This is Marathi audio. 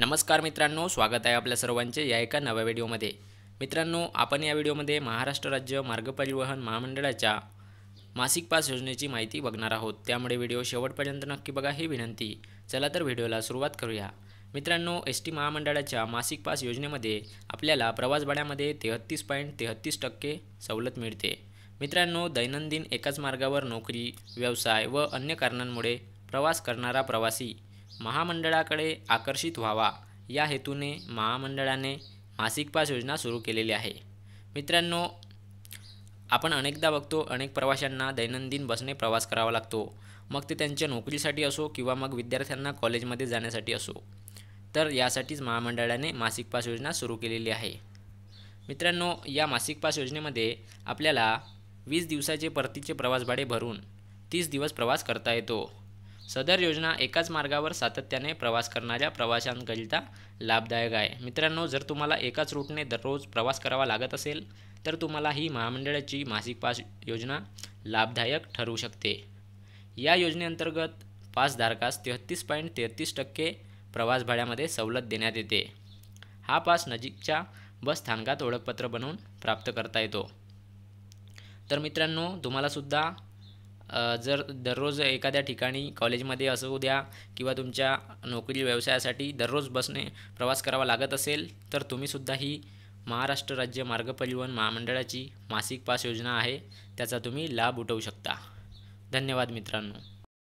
नमस्कार मित्रांनो स्वागत आहे आपल्या सर्वांचे या एका नव्या व्हिडिओमध्ये मित्रांनो आपण या व्हिडिओमध्ये महाराष्ट्र राज्य मार्ग परिवहन महामंडळाच्या मासिक पास योजनेची माहिती बघणार आहोत त्यामुळे व्हिडिओ शेवटपर्यंत नक्की बघा ही विनंती चला तर व्हिडिओला सुरुवात करूया मित्रांनो एस टी महामंडळाच्या मासिक पास योजनेमध्ये आपल्याला प्रवास भाड्यामध्ये तेहत्तीस पॉईंट तेहत्तीस टक्के सवलत मिळते मित्रांनो दैनंदिन एकाच मार्गावर नोकरी व्यवसाय व अन्य कारणांमुळे प्रवास करणारा प्रवासी महामंडळाकडे आकर्षित व्हावा या हेतूने महामंडळाने मासिक पास योजना सुरू केलेली आहे मित्रांनो आपण अनेकदा बघतो अनेक प्रवाशांना दैनंदिन बसने प्रवास करावा लागतो मग ते त्यांच्या नोकरीसाठी असो किंवा मग विद्यार्थ्यांना कॉलेजमध्ये जाण्यासाठी असो तर यासाठीच महामंडळाने मासिक पास योजना सुरू केलेली आहे मित्रांनो या मासिक पास योजनेमध्ये आपल्याला वीस दिवसाचे परतीचे प्रवास भाडे भरून तीस दिवस प्रवास करता येतो सदर योजना एकाच मार्गावर सातत्याने प्रवास करणाऱ्या प्रवाशांकरिता लाभदायक आहे मित्रांनो जर तुम्हाला एकाच रूटने दररोज प्रवास करावा लागत असेल तर तुम्हाला ही महामंडळाची मासिक पास योजना लाभदायक ठरू शकते या योजनेअंतर्गत पासधारकास तेहत्तीस पॉईंट तेहत्तीस टक्के प्रवास भाड्यामध्ये सवलत देण्यात येते हा पास नजीकच्या बस स्थानकात ओळखपत्र बनवून प्राप्त करता येतो तर मित्रांनो तुम्हालासुद्धा जर दररोज एखाद्या ठिकाणी कॉलेजमध्ये असू द्या किंवा तुमच्या नोकरी व्यवसायासाठी दररोज बसने प्रवास करावा लागत असेल तर तुम्हीसुद्धा ही महाराष्ट्र राज्य मार्ग परिवहन महामंडळाची मासिक पास योजना आहे त्याचा तुम्ही लाभ उठवू शकता धन्यवाद मित्रांनो